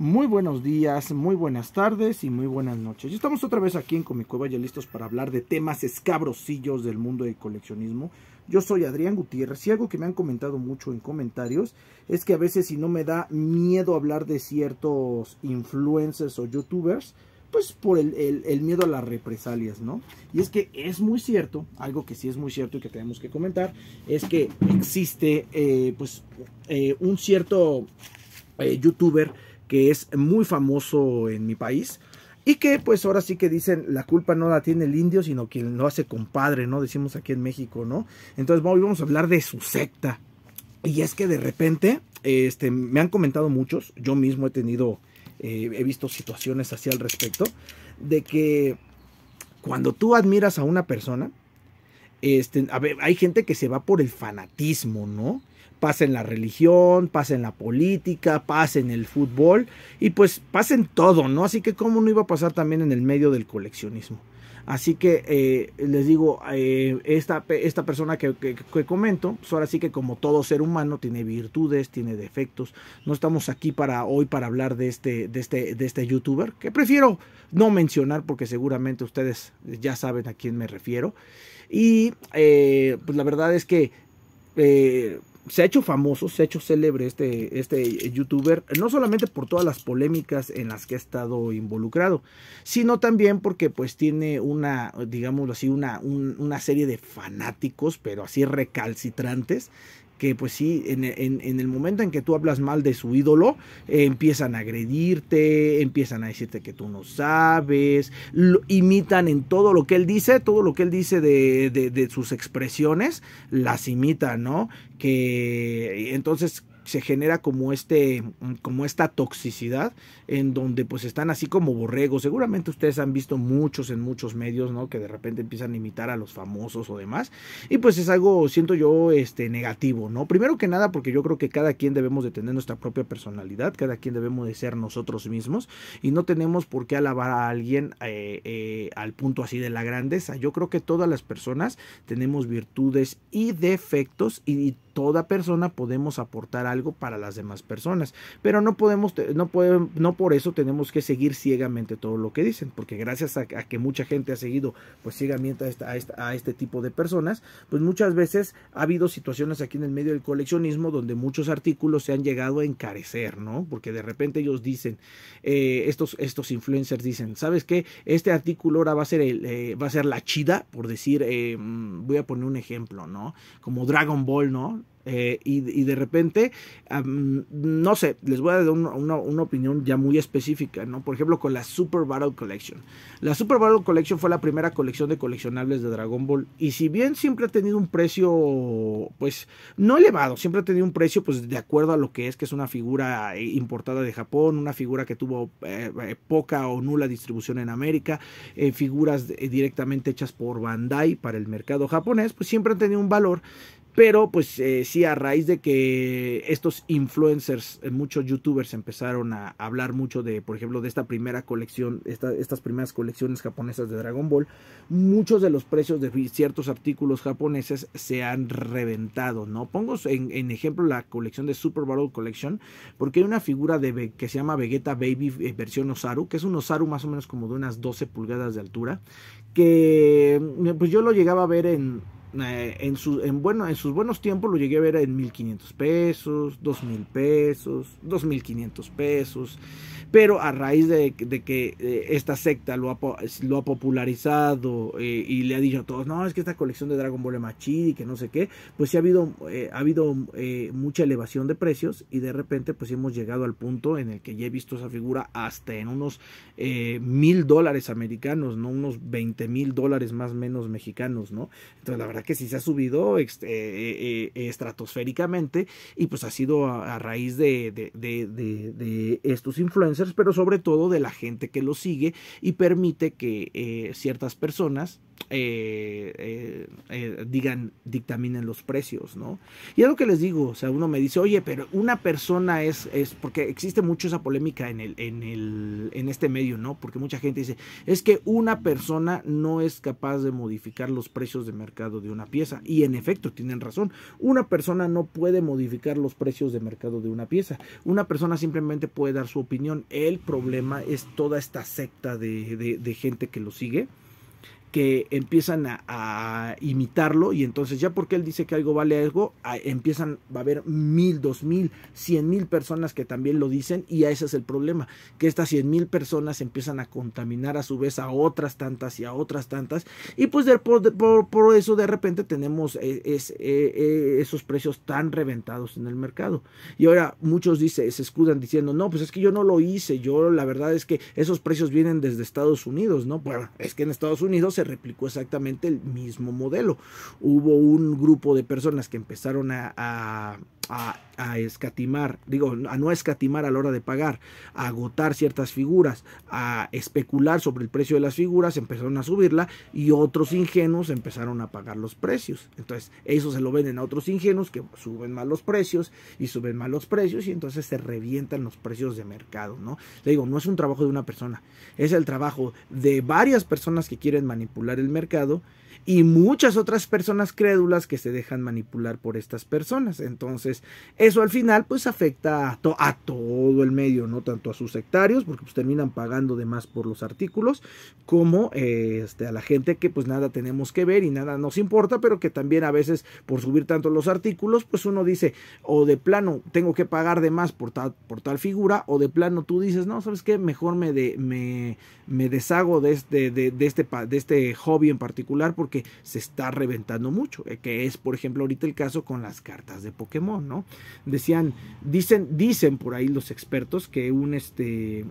Muy buenos días, muy buenas tardes y muy buenas noches. Y estamos otra vez aquí en Comicueva ya listos para hablar de temas escabrosillos del mundo del coleccionismo. Yo soy Adrián Gutiérrez y algo que me han comentado mucho en comentarios es que a veces si no me da miedo hablar de ciertos influencers o youtubers, pues por el, miedo a las represalias, ¿no? Y es que es muy cierto, algo que sí es muy cierto y que tenemos que comentar, es que existe eh, pues eh, un cierto eh, youtuber que es muy famoso en mi país. Y que pues ahora sí que dicen, la culpa no la tiene el indio, sino quien lo hace compadre, ¿no? Decimos aquí en México, ¿no? Entonces hoy vamos a hablar de su secta. Y es que de repente, este, me han comentado muchos, yo mismo he tenido, eh, he visto situaciones así al respecto, de que cuando tú admiras a una persona, este, hay gente que se va por el fanatismo, ¿no? pasa en la religión, pasa en la política, pasa en el fútbol y pues pasa en todo, ¿no? Así que cómo no iba a pasar también en el medio del coleccionismo. Así que eh, les digo, eh, esta, esta, persona que, comento, pues ahora sí que como todo ser humano tiene virtudes, tiene defectos. No estamos aquí para hoy para hablar de este, de este, de este youtuber, que prefiero no mencionar porque seguramente ustedes ya saben a quién me refiero. Y eh, pues la verdad es que se ha hecho famoso, se ha hecho célebre este, este youtuber, no solamente por todas las polémicas en las que ha estado involucrado, sino también porque pues tiene una, digámoslo así, una, una serie de fanáticos, pero así recalcitrantes, que pues sí, en, el momento en que tú hablas mal de su ídolo, eh, empiezan a agredirte, empiezan a decirte que tú no sabes, imitan en todo lo que él dice, todo lo que él dice de, de, de sus expresiones, las imitan, ¿no? Que entonces se genera como este, mm, como esta toxicidad en donde pues están así como borregos. Seguramente ustedes han visto muchos en muchos medios, ¿no? Que de repente empiezan a imitar a los famosos o demás. Y pues es algo, siento yo, este, negativo, ¿no? Primero que nada, porque yo creo que cada quien debemos de tener nuestra propia personalidad, cada quien debemos de ser nosotros mismos y no tenemos por qué alabar a alguien eh, eh, al punto así de la grandeza. Yo creo que todas las personas tenemos virtudes y defectos y toda persona podemos aportar algo para las demás personas, pero no podemos, no, podemos, no por eso tenemos que seguir ciegamente todo lo que dicen, porque gracias a, que mucha gente ha seguido pues ciegamente a, esta, a, este tipo de personas, pues muchas veces ha habido situaciones aquí en el medio del coleccionismo donde muchos artículos se han llegado a encarecer, ¿no? Porque de repente ellos dicen, eh, estos, estos influencers dicen, ¿sabes qué? Este artículo ahora va a ser, el, eh, va a ser la chida, por decir, eh, mm, voy a poner un ejemplo, ¿no? Como Dragon Ball, ¿no? Eh, y, de repente, no sé, les voy a dar una, opinión ya muy específica, ¿no? Por ejemplo, con la Super Battle Collection. La Super Battle Collection fue la primera colección de coleccionables de Dragon Ball. Y si bien siempre ha tenido un precio, pues, no elevado, siempre ha tenido un precio, pues, de acuerdo a lo que es, que es una figura eh, importada de Japón, una figura que tuvo eh, poca o nula distribución en América, figuras directamente hechas por Bandai para el mercado japonés, pues siempre han tenido un valor pero pues eh, sí, a raíz de que estos influencers, eh, muchos youtubers empezaron a hablar mucho de, por ejemplo, de esta primera colección, estas primeras colecciones japonesas de Dragon Ball, muchos de los precios de ciertos artículos japoneses se han reventado, ¿no? Pongo en, ejemplo la colección de Super Battle Collection, porque hay una figura de, que se llama Vegeta Baby eh, versión Osaru, que es un Osaru más o menos como de unas 12 pulgadas de altura, que mm, pues yo lo llegaba a ver en eh, en, su, en, bueno, en sus buenos tiempos lo llegué a ver en 1500 pesos, 2000 pesos, 2500 pesos pero a raíz de, que eh, esta secta lo ha, popularizado eh, y le ha dicho a todos, no, es que esta colección de Dragon Ball es más y que no sé qué, pues sí ha habido, eh, ha habido mucha elevación de precios y de repente pues hemos llegado al punto en el que ya he visto esa figura hasta en unos mil dólares americanos, ¿no? Unos 20 mil dólares más o menos mexicanos, ¿no? Entonces la verdad que sí se ha subido estratosféricamente y pues ha sido a, raíz de estos influencers pero sobre todo de la gente que lo sigue y permite que eh, ciertas personas eh, eh, digan, dictaminen los precios, ¿no? Y es lo que les digo, o sea, uno me dice, oye, pero una persona es, es porque existe mucho esa polémica en, el, en, en este medio, ¿no? Porque mucha gente dice, es que una persona no es capaz de modificar los precios de mercado de una pieza. Y en efecto, tienen razón, una persona no puede modificar los precios de mercado de una pieza. Una persona simplemente puede dar su opinión el problema es toda esta secta de, gente que lo sigue que empiezan a, imitarlo y entonces ya porque él dice que algo vale algo, empiezan, va a haber mil, dos mil, cien mil personas que también lo dicen y a ese es el problema, que estas cien mil personas empiezan a contaminar a su vez a otras tantas y a otras tantas y pues por, eso de repente tenemos eh, eh, eh, esos precios tan reventados en el mercado. Y ahora muchos dice, se escudan diciendo, no, pues es que yo no lo hice, yo la verdad es que esos precios vienen desde Estados Unidos, ¿no? Bueno, es que en Estados Unidos se replicó exactamente el mismo modelo. Hubo un grupo de personas que empezaron a, a a, escatimar, digo, a no escatimar a la hora de pagar, a agotar ciertas figuras, a especular sobre el precio de las figuras, empezaron a subirla y otros ingenuos empezaron a pagar los precios. Entonces, eso se lo venden a otros ingenuos que suben mal los precios y suben mal los precios y entonces se revientan los precios de mercado, ¿no? Le digo, no es un trabajo de una persona, es el trabajo de varias personas que quieren manipular el mercado y muchas otras personas crédulas que se dejan manipular por estas personas. Entonces, eso al final pues afecta a, todo el medio, no tanto a sus sectarios, porque pues terminan pagando de más por los artículos, como eh, este, a la gente que pues nada tenemos que ver y nada nos importa, pero que también a veces por subir tanto los artículos, pues uno dice, o de plano tengo que pagar de más por tal, por tal figura, o de plano tú dices, no, ¿sabes qué? Mejor me, me, deshago de este, de, de, este, de este hobby en particular, que se está reventando mucho, eh, que es por ejemplo ahorita el caso con las cartas de Pokémon, ¿no? Decían, dicen, dicen por ahí los expertos que un este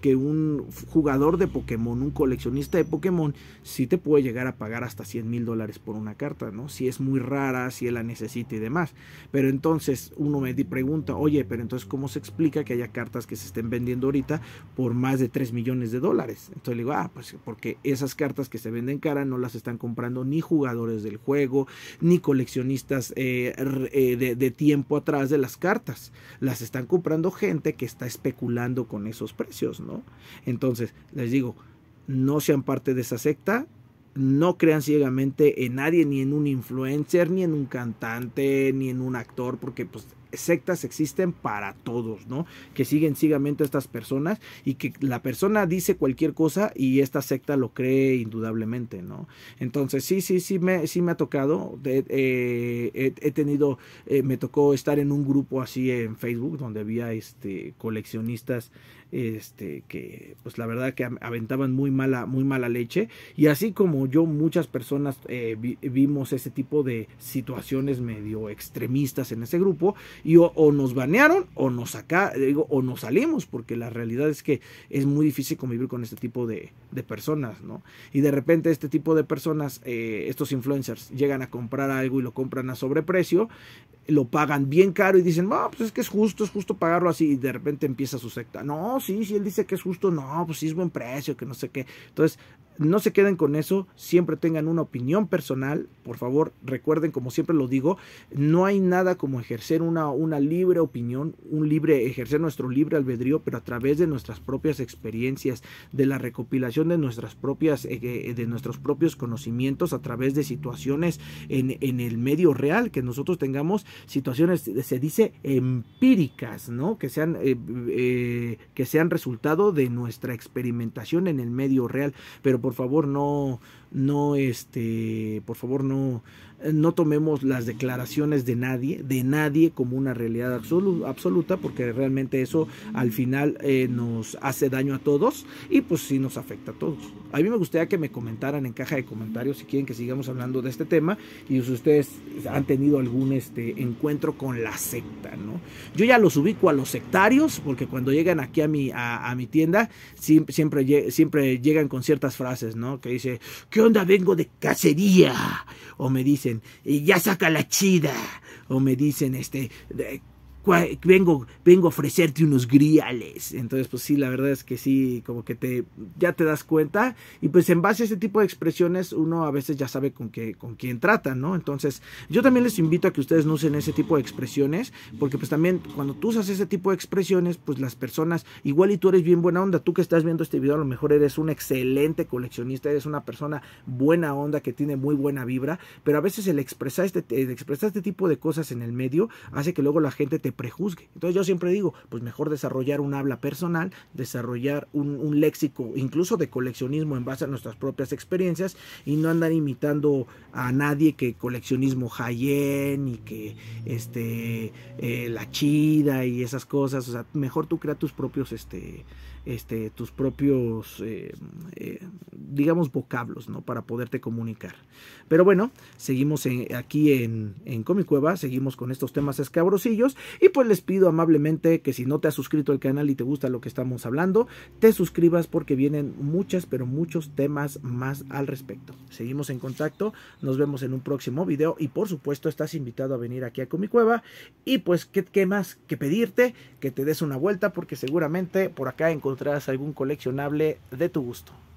que un jugador de Pokémon, un coleccionista de Pokémon, sí te puede llegar a pagar hasta 100 mil dólares por una carta, ¿no? Si es muy rara, si él la necesita y demás. Pero entonces uno me pregunta, oye, pero entonces ¿cómo se explica que haya cartas que se estén vendiendo ahorita por más de 3 millones de dólares? Entonces le digo, ah, pues porque esas cartas que se venden cara no las están comprando ni jugadores del juego, ni coleccionistas eh, eh, de tiempo atrás de las cartas. Las están comprando gente que está especulando con esos precios. Entonces, les digo, no sean parte de esa secta, no crean ciegamente en nadie, ni en un influencer, ni en un cantante, ni en un actor, porque pues sectas existen para todos, ¿no? Que siguen ciegamente a estas personas y que la persona dice cualquier cosa y esta secta lo cree indudablemente, ¿no? Entonces, sí, sí, sí me, sí me ha tocado, eh, he, tenido, eh, me tocó estar en un grupo así en Facebook donde había este, coleccionistas este, que pues la verdad que aventaban muy mala, muy mala leche. Y así como yo, muchas personas eh, vimos ese tipo de situaciones medio extremistas en ese grupo y o, nos banearon o nos, saca, digo, o nos salimos, porque la realidad es que es muy difícil convivir con este tipo de, personas, ¿no? Y de repente este tipo de personas, eh, estos influencers, llegan a comprar algo y lo compran a sobreprecio lo pagan bien caro y dicen, no, pues es que es justo, es justo pagarlo así, y de repente empieza su secta. No, sí, sí, él dice que es justo, no, pues sí es buen precio, que no sé qué. Entonces, no se queden con eso, siempre tengan una opinión personal, por favor recuerden, como siempre lo digo, no hay nada como ejercer una, una libre opinión, un libre, ejercer nuestro libre albedrío, pero a través de nuestras propias experiencias, de la recopilación de nuestras propias, eh, eh, de nuestros propios conocimientos, a través de situaciones en, el medio real, que nosotros tengamos situaciones, se dice, empíricas, ¿no? Que sean, eh, que sean resultado de nuestra experimentación en el medio real, pero por favor no, no, este, por favor no, no tomemos las declaraciones de nadie, de nadie como una realidad absoluta, porque realmente eso al final eh, nos hace daño a todos y pues sí nos afecta a todos. A mí me gustaría que me comentaran en caja de comentarios si quieren que sigamos hablando de este tema y si ustedes han tenido algún este, encuentro con la secta, ¿no? Yo ya los ubico a los sectarios, porque cuando llegan aquí a mi, a, mi tienda, siempre, siempre, siempre llegan con ciertas frases ¿no? Que dice, ¿qué onda vengo de cacería? O me dicen, y ya saca la chida. O me dicen, este, vengo, vengo a ofrecerte unos griales. Entonces, pues sí, la verdad es que sí, como que te, ya te das cuenta. Y pues en base a ese tipo de expresiones, uno a veces ya sabe con, qué, con quién trata, ¿no? Entonces, yo también les invito a que ustedes no usen ese tipo de expresiones, porque pues también cuando tú usas ese tipo de expresiones, pues las personas, igual y tú eres bien buena onda, tú que estás viendo este video, a lo mejor eres un excelente coleccionista, eres una persona buena onda, que tiene muy buena vibra, pero a veces el expresar este, el expresar este tipo de cosas en el medio hace que luego la gente te prejuzgue. Entonces yo siempre digo, pues mejor desarrollar un habla personal, desarrollar un, léxico, incluso de coleccionismo en base a nuestras propias experiencias y no andar imitando a nadie que coleccionismo Hayen y que este eh, la chida y esas cosas. O sea, mejor tú crea tus propios este este, tus propios, eh, eh, digamos, vocablos, ¿no? Para poderte comunicar. Pero bueno, seguimos aquí en, en Comicueva, seguimos con estos temas escabrosillos y pues les pido amablemente que si no te has suscrito al canal y te gusta lo que estamos hablando, te suscribas porque vienen muchas, pero muchos temas más al respecto. Seguimos en contacto, nos vemos en un próximo video y por supuesto estás invitado a venir aquí a Comicueva y pues, ¿qué, qué más que pedirte? Que te des una vuelta porque seguramente por acá en encontrarás algún coleccionable de tu gusto.